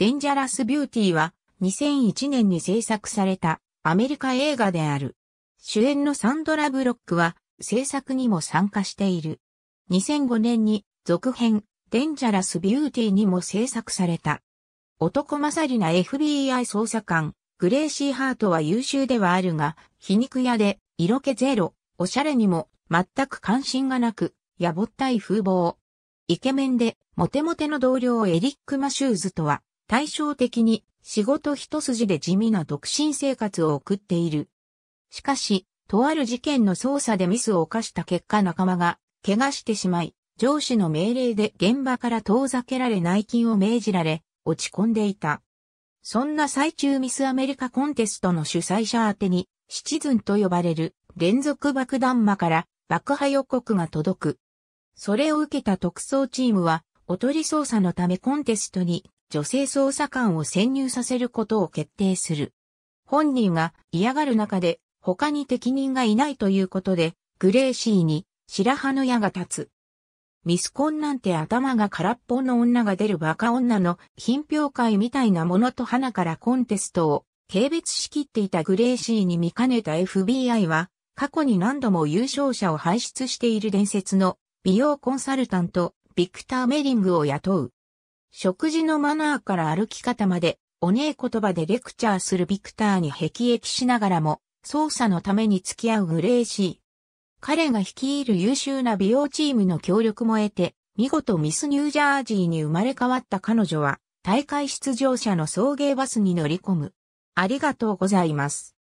デンジャラス・ビューティーは2001年に制作されたアメリカ映画である。主演のサンドラ・ブロックは制作にも参加している。2005年に続編デンジャラス・ビューティーにも制作された。男勝りな FBI 捜査官、グレーシー・ハートは優秀ではあるが、皮肉屋で色気ゼロ、おしゃれにも全く関心がなく、やぼったい風貌。イケメンでモテモテの同僚エリック・マシューズとは対照的に仕事一筋で地味な独身生活を送っている。しかし、とある事件の捜査でミスを犯した結果仲間が怪我してしまい、上司の命令で現場から遠ざけられ内勤を命じられ、落ち込んでいた。そんな最中ミスアメリカコンテストの主催者宛てに、シチズンと呼ばれる連続爆弾魔から爆破予告が届く。それを受けた特捜チームは、おとり捜査のためコンテストに女性捜査官を潜入させることを決定する。本人が嫌がる中で他に適任がいないということで、グレーシーに白羽の矢が立つ。ミスコンなんて頭が空っぽの女が出るバカ女の品評会みたいなものと花からコンテストを軽蔑しきっていたグレーシーに見かねた FBI は過去に何度も優勝者を輩出している伝説の美容コンサルタントビクター・メリングを雇う。食事のマナーから歩き方まで、おねえ言葉でレクチャーするビクターに辟易しながらも、捜査のために付き合うグレーシー。彼が率いる優秀な美容チームの協力も得て、見事ミスニュージャージーに生まれ変わった彼女は、大会出場者の送迎バスに乗り込む。ありがとうございます。